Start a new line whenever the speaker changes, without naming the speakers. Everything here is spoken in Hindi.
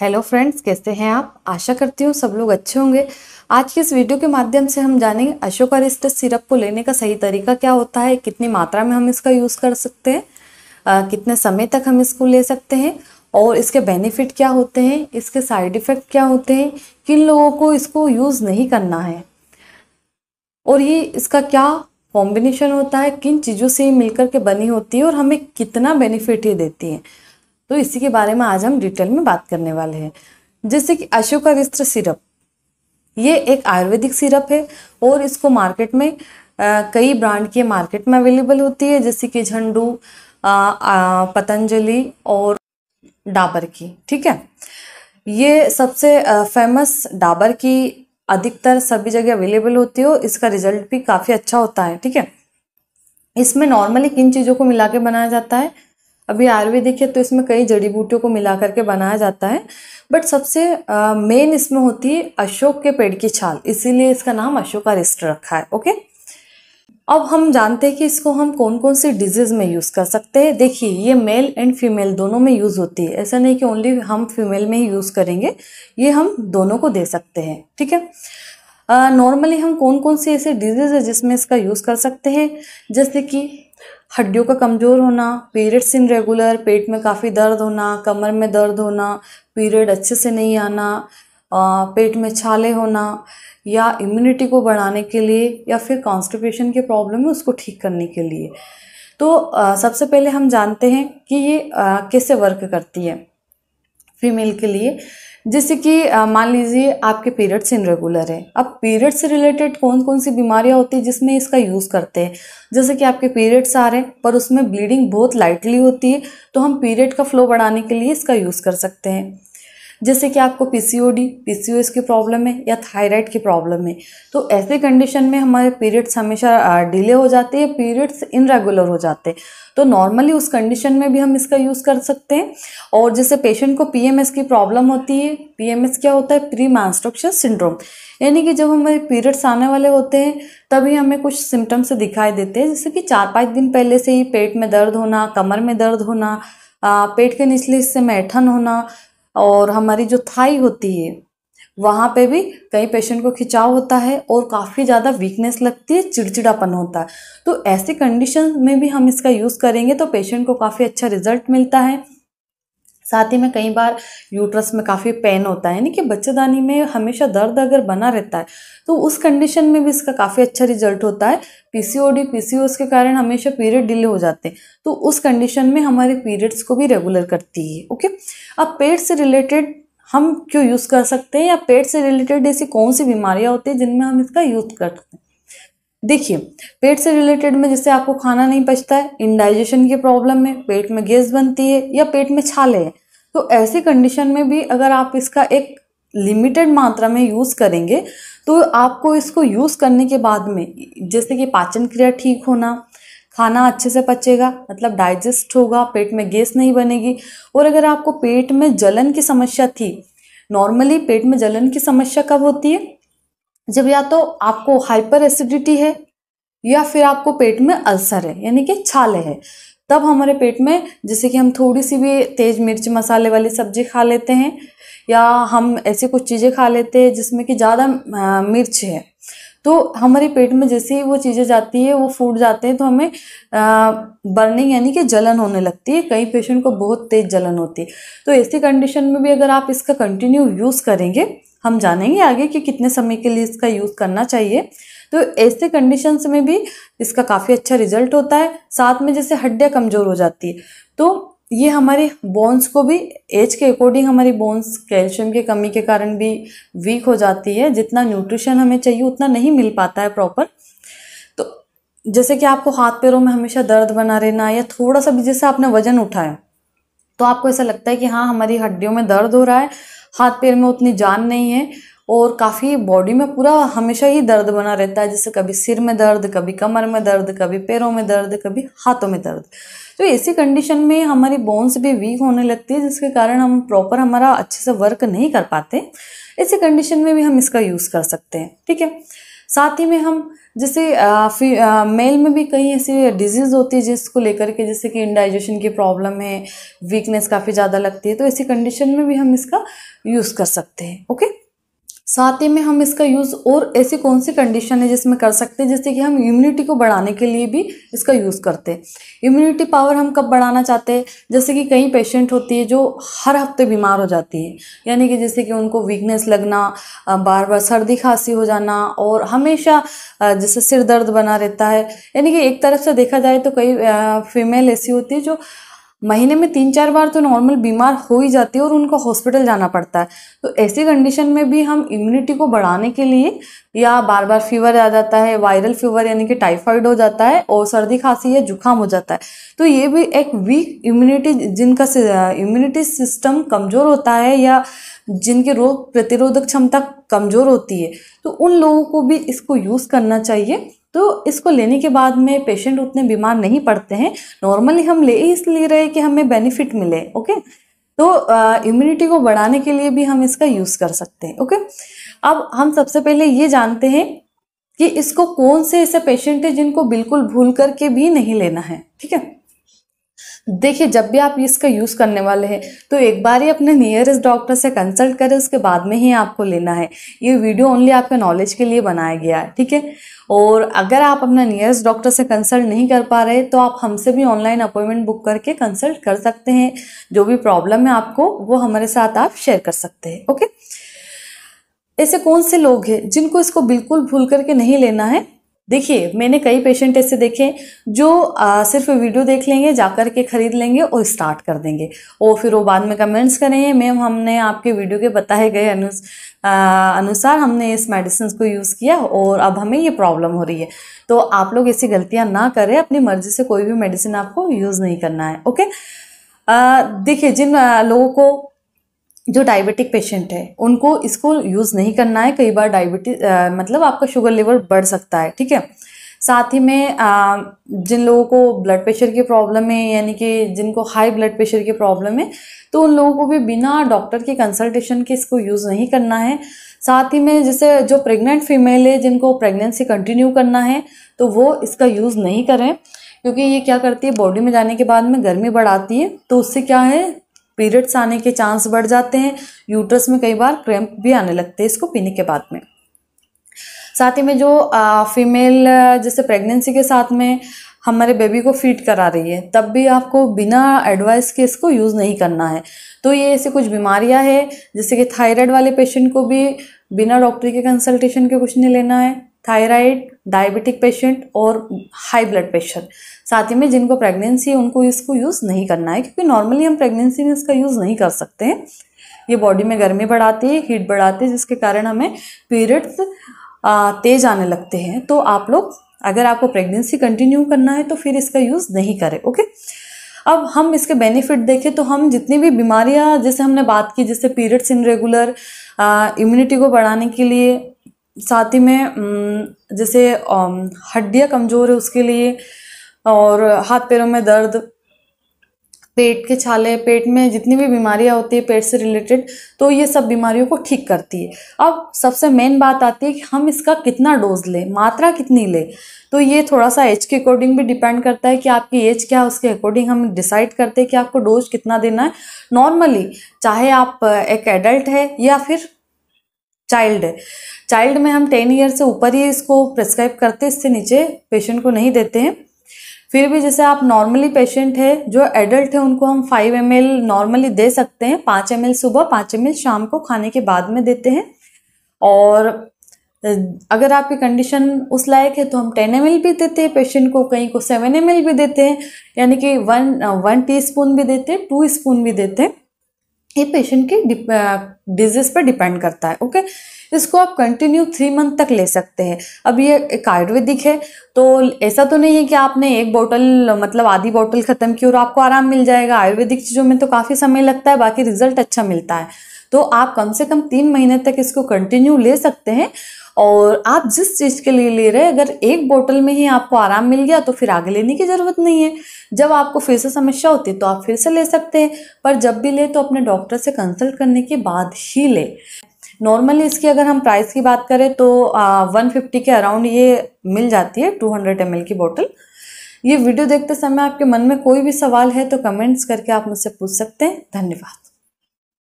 हेलो फ्रेंड्स कैसे हैं आप आशा करती हूँ सब लोग अच्छे होंगे आज की इस वीडियो के माध्यम से हम जानेंगे अशोक रिस्ट सिरप को लेने का सही तरीका क्या होता है कितनी मात्रा में हम इसका यूज़ कर सकते हैं आ, कितने समय तक हम इसको ले सकते हैं और इसके बेनिफिट क्या होते हैं इसके साइड इफ़ेक्ट क्या होते हैं किन लोगों को इसको यूज़ नहीं करना है और ये इसका क्या कॉम्बिनेशन होता है किन चीज़ों से मिलकर के बनी होती है और हमें कितना बेनिफिट ये देती है तो इसी के बारे में आज हम डिटेल में बात करने वाले हैं जैसे कि अशोका रिस्त्र सिरप ये एक आयुर्वेदिक सिरप है और इसको मार्केट में आ, कई ब्रांड के मार्केट में अवेलेबल होती है जैसे कि झंडू पतंजलि और डाबर की ठीक है ये सबसे फेमस डाबर की अधिकतर सभी जगह अवेलेबल होती है हो, इसका रिजल्ट भी काफ़ी अच्छा होता है ठीक है इसमें नॉर्मली किन चीज़ों को मिला के बनाया जाता है अभी आयुर्वेदिक है तो इसमें कई जड़ी बूटियों को मिला करके बनाया जाता है बट सबसे मेन इसमें होती है अशोक के पेड़ की छाल इसीलिए इसका नाम अशोका रिस्ट रखा है ओके अब हम जानते हैं कि इसको हम कौन कौन सी डिजीज़ में यूज़ कर सकते हैं देखिए ये मेल एंड फीमेल दोनों में यूज़ होती है ऐसा नहीं कि ओनली हम फीमेल में ही यूज़ करेंगे ये हम दोनों को दे सकते हैं ठीक है नॉर्मली हम कौन कौन सी ऐसे डिजीज़ है जिसमें इसका यूज़ कर सकते हैं जैसे कि हड्डियों का कमज़ोर होना पीरियड्स इन रेगुलर पेट में काफ़ी दर्द होना कमर में दर्द होना पीरियड अच्छे से नहीं आना आ, पेट में छाले होना या इम्यूनिटी को बढ़ाने के लिए या फिर कॉन्स्टिपेशन के प्रॉब्लम है उसको ठीक करने के लिए तो आ, सबसे पहले हम जानते हैं कि ये कैसे वर्क करती है फीमेल के लिए जैसे कि मान लीजिए आपके पीरियड्स इनरेगुलर है अब पीरियड्स से रिलेटेड कौन कौन सी बीमारियां होती है जिसमें इसका यूज़ करते हैं जैसे कि आपके पीरियड्स आ रहे हैं पर उसमें ब्लीडिंग बहुत लाइटली होती है तो हम पीरियड का फ्लो बढ़ाने के लिए इसका यूज़ कर सकते हैं जैसे कि आपको पीसीओडी पीसीओएस की प्रॉब्लम है या थायराइड की प्रॉब्लम है तो ऐसे कंडीशन में हमारे पीरियड्स हमेशा डिले हो जाते हैं पीरियड्स इनरेगुलर हो जाते हैं तो नॉर्मली उस कंडीशन में भी हम इसका यूज़ कर सकते हैं और जैसे पेशेंट को पीएमएस की प्रॉब्लम होती है पीएमएस क्या होता है प्री मांस्ट्रक्शन सिंड्रोम यानी कि जब हमारे पीरियड्स आने वाले होते हैं तभी हमें कुछ सिम्टम्स दिखाई देते हैं जैसे कि चार पाँच दिन पहले से ही पेट में दर्द होना कमर में दर्द होना पेट के निचले हिस्से में ऐठन होना और हमारी जो थाई होती है वहाँ पे भी कई पेशेंट को खिंचाव होता है और काफ़ी ज़्यादा वीकनेस लगती है चिड़चिड़ापन होता है तो ऐसी कंडीशन में भी हम इसका यूज़ करेंगे तो पेशेंट को काफ़ी अच्छा रिजल्ट मिलता है साथ ही में कई बार यूट्रस में काफ़ी पेन होता है यानी कि बच्चेदानी में हमेशा दर्द अगर बना रहता है तो उस कंडीशन में भी इसका काफ़ी अच्छा रिजल्ट होता है पीसीओडी पीसीओएस के कारण हमेशा पीरियड डिले हो जाते हैं तो उस कंडीशन में हमारे पीरियड्स को भी रेगुलर करती है ओके अब पेट से रिलेटेड हम क्यों यूज़ कर सकते हैं या पेट से रिलेटेड ऐसी कौन सी बीमारियाँ होती हैं जिनमें हम इसका यूज़ कर सकते हैं देखिए पेट से रिलेटेड में जैसे आपको खाना नहीं पचता है इनडाइजेशन की प्रॉब्लम में पेट में गैस बनती है या पेट में छाले हैं तो ऐसी कंडीशन में भी अगर आप इसका एक लिमिटेड मात्रा में यूज़ करेंगे तो आपको इसको यूज़ करने के बाद में जैसे कि पाचन क्रिया ठीक होना खाना अच्छे से पचेगा मतलब डाइजेस्ट होगा पेट में गैस नहीं बनेगी और अगर आपको पेट में जलन की समस्या थी नॉर्मली पेट में जलन की समस्या कब होती है जब या तो आपको हाइपर एसिडिटी है या फिर आपको पेट में अल्सर है यानी कि छाले है तब हमारे पेट में जैसे कि हम थोड़ी सी भी तेज मिर्च मसाले वाली सब्जी खा लेते हैं या हम ऐसी कुछ चीज़ें खा लेते हैं जिसमें कि ज़्यादा मिर्च है तो हमारे पेट में जैसे ही वो चीज़ें जाती है वो फूट जाते हैं तो हमें बर्निंग यानी कि जलन होने लगती है कई पेशेंट को बहुत तेज़ जलन होती है तो ऐसी कंडीशन में भी अगर आप इसका कंटिन्यू यूज़ करेंगे हम जानेंगे आगे कि कितने समय के लिए इसका यूज़ करना चाहिए तो ऐसे कंडीशंस में भी इसका काफ़ी अच्छा रिजल्ट होता है साथ में जैसे हड्डियाँ कमज़ोर हो जाती है तो ये हमारे बोन्स को भी एज के अकॉर्डिंग हमारी बोन्स कैल्शियम की कमी के कारण भी वीक हो जाती है जितना न्यूट्रिशन हमें चाहिए उतना नहीं मिल पाता है प्रॉपर तो जैसे कि आपको हाथ पैरों में हमेशा दर्द बना रहना या थोड़ा सा भी जैसे आपने वजन उठाया तो आपको ऐसा लगता है कि हाँ हमारी हड्डियों में दर्द हो रहा है हाथ पैर में उतनी जान नहीं है और काफ़ी बॉडी में पूरा हमेशा ही दर्द बना रहता है जैसे कभी सिर में दर्द कभी कमर में दर्द कभी पैरों में दर्द कभी हाथों में दर्द तो ऐसी कंडीशन में हमारी बोन्स भी वीक होने लगती है जिसके कारण हम प्रॉपर हमारा अच्छे से वर्क नहीं कर पाते ऐसी कंडीशन में भी हम इसका यूज़ कर सकते हैं ठीक है साथ ही में हम जैसे मेल में भी कई ऐसी डिजीज़ होती है जिसको लेकर के जैसे कि इंडाइजेशन की प्रॉब्लम है वीकनेस काफ़ी ज़्यादा लगती है तो ऐसी कंडीशन में भी हम इसका यूज़ कर सकते हैं ओके साथ ही में हम इसका यूज़ और ऐसी कौन सी कंडीशन है जिसमें कर सकते हैं जैसे कि हम इम्यूनिटी को बढ़ाने के लिए भी इसका यूज़ करते हैं इम्यूनिटी पावर हम कब बढ़ाना चाहते हैं जैसे कि कई पेशेंट होती है जो हर हफ्ते बीमार हो जाती है यानी कि जैसे कि उनको वीकनेस लगना बार बार सर्दी खांसी हो जाना और हमेशा जैसे सिर दर्द बना रहता है यानी कि एक तरफ से देखा जाए तो कई फीमेल ऐसी होती है जो महीने में तीन चार बार तो नॉर्मल बीमार हो ही जाती है और उनको हॉस्पिटल जाना पड़ता है तो ऐसी कंडीशन में भी हम इम्यूनिटी को बढ़ाने के लिए या बार बार फीवर आ जाता है वायरल फीवर यानी कि टाइफाइड हो जाता है और सर्दी खांसी या जुकाम हो जाता है तो ये भी एक वीक इम्यूनिटी जिनका इम्यूनिटी सिस्टम कमज़ोर होता है या जिनके रोग प्रतिरोधक क्षमता कमज़ोर होती है तो उन लोगों को भी इसको यूज़ करना चाहिए तो इसको लेने के बाद में पेशेंट उतने बीमार नहीं पड़ते हैं नॉर्मली हम ले इसलिए रहे कि हमें बेनिफिट मिले ओके तो इम्यूनिटी को बढ़ाने के लिए भी हम इसका यूज़ कर सकते हैं ओके अब हम सबसे पहले ये जानते हैं कि इसको कौन से ऐसे पेशेंट है जिनको बिल्कुल भूल करके भी नहीं लेना है ठीक है देखिए जब भी आप इसका यूज़ करने वाले हैं तो एक बार ही अपने नियरेस्ट डॉक्टर से कंसल्ट करें उसके बाद में ही आपको लेना है ये वीडियो ओनली आपके नॉलेज के लिए बनाया गया है ठीक है और अगर आप अपना नियरेस्ट डॉक्टर से कंसल्ट नहीं कर पा रहे तो आप हमसे भी ऑनलाइन अपॉइंटमेंट बुक करके कंसल्ट कर सकते हैं जो भी प्रॉब्लम है आपको वो हमारे साथ आप शेयर कर सकते हैं ओके ऐसे कौन से लोग हैं जिनको इसको बिल्कुल भूल करके नहीं लेना है देखिए मैंने कई पेशेंट ऐसे देखे जो आ, सिर्फ वीडियो देख लेंगे जाकर के ख़रीद लेंगे और स्टार्ट कर देंगे और फिर वो बाद में कमेंट्स करेंगे मैम हमने आपके वीडियो के बताए गए अनु अनुसार हमने इस मेडिसिन को यूज़ किया और अब हमें ये प्रॉब्लम हो रही है तो आप लोग ऐसी गलतियाँ ना करें अपनी मर्ज़ी से कोई भी मेडिसिन आपको यूज़ नहीं करना है ओके देखिए जिन लोगों को जो डायबिटिक पेशेंट है उनको इसको यूज़ नहीं करना है कई बार डायबिटीज मतलब आपका शुगर लेवल बढ़ सकता है ठीक है साथ ही में आ, जिन लोगों को ब्लड प्रेशर की प्रॉब्लम है यानी कि जिनको हाई ब्लड प्रेशर की प्रॉब्लम है तो उन लोगों को भी बिना डॉक्टर के कंसल्टेशन के इसको यूज़ नहीं करना है साथ ही में जैसे जो प्रेग्नेंट फीमेल है जिनको प्रेगनेंसी कंटिन्यू करना है तो वो इसका यूज़ नहीं करें क्योंकि ये क्या करती है बॉडी में जाने के बाद में गर्मी बढ़ाती है तो उससे क्या है पीरियड्स आने के चांस बढ़ जाते हैं यूट्रस में कई बार क्रैम्प भी आने लगते हैं इसको पीने के बाद में साथ ही में जो आ, फीमेल जैसे प्रेगनेंसी के साथ में हमारे बेबी को फीड करा रही है तब भी आपको बिना एडवाइस के इसको यूज़ नहीं करना है तो ये ऐसी कुछ बीमारियां हैं जैसे कि थायराइड वाले पेशेंट को भी बिना डॉक्टर के कंसल्टेशन के कुछ नहीं लेना है थायराइड डायबिटिक पेशेंट और हाई ब्लड प्रेशर साथ ही में जिनको प्रेगनेंसी है उनको इसको यूज़ नहीं करना है क्योंकि नॉर्मली हम प्रेगनेंसी में इसका यूज़ नहीं कर सकते हैं ये बॉडी में गर्मी बढ़ाती है हीट बढ़ाती है जिसके कारण हमें पीरियड्स तेज आने लगते हैं तो आप लोग अगर आपको प्रेगनेंसी कंटिन्यू करना है तो फिर इसका यूज़ नहीं करें ओके अब हम इसके बेनिफिट देखें तो हम जितनी भी बीमारियां जैसे हमने बात की जैसे पीरियड्स इनरेगुलर इम्यूनिटी को बढ़ाने के लिए साथ ही में जैसे हड्डियाँ कमज़ोर है उसके लिए और हाथ पैरों में दर्द पेट के छाले पेट में जितनी भी बीमारियां होती है पेट से रिलेटेड तो ये सब बीमारियों को ठीक करती है अब सबसे मेन बात आती है कि हम इसका कितना डोज लें मात्रा कितनी लें तो ये थोड़ा सा एज के अकॉर्डिंग भी डिपेंड करता है कि आपकी एज क्या है उसके अकॉर्डिंग हम डिसाइड करते हैं कि आपको डोज कितना देना है नॉर्मली चाहे आप एक एडल्ट है या फिर चाइल्ड है चाइल्ड में हम टेन ईयर से ऊपर ही इसको प्रिस्क्राइब करते इससे नीचे पेशेंट को नहीं देते हैं फिर भी जैसे आप नॉर्मली पेशेंट है जो एडल्ट है उनको हम फाइव एम नॉर्मली दे सकते हैं पाँच एम सुबह पाँच एम शाम को खाने के बाद में देते हैं और अगर आपकी कंडीशन उस लायक है तो हम टेन एम भी देते हैं पेशेंट को कहीं को सेवन एम भी देते हैं यानी कि वन वन टी भी देते हैं टू स्पून भी देते हैं ये पेशेंट के डिजीज पर डिपेंड करता है ओके इसको आप कंटिन्यू थ्री मंथ तक ले सकते हैं अब ये एक आयुर्वेदिक है तो ऐसा तो नहीं है कि आपने एक बोतल मतलब आधी बोतल ख़त्म की और आपको आराम मिल जाएगा आयुर्वेदिक चीज़ों में तो काफ़ी समय लगता है बाकी रिजल्ट अच्छा मिलता है तो आप कम से कम तीन महीने तक इसको कंटिन्यू ले सकते हैं और आप जिस चीज़ के लिए ले रहे हैं अगर एक बोतल में ही आपको आराम मिल गया तो फिर आगे लेने की ज़रूरत नहीं है जब आपको फिर से समस्या होती है तो आप फिर से ले सकते हैं पर जब भी ले तो अपने डॉक्टर से कंसल्ट करने के बाद ही ले नॉर्मली इसकी अगर हम प्राइस की बात करें तो वन फिफ्टी के अराउंड ये मिल जाती है टू हंड्रेड एम की बॉटल ये वीडियो देखते समय आपके मन में कोई भी सवाल है तो कमेंट्स करके आप मुझसे पूछ सकते हैं धन्यवाद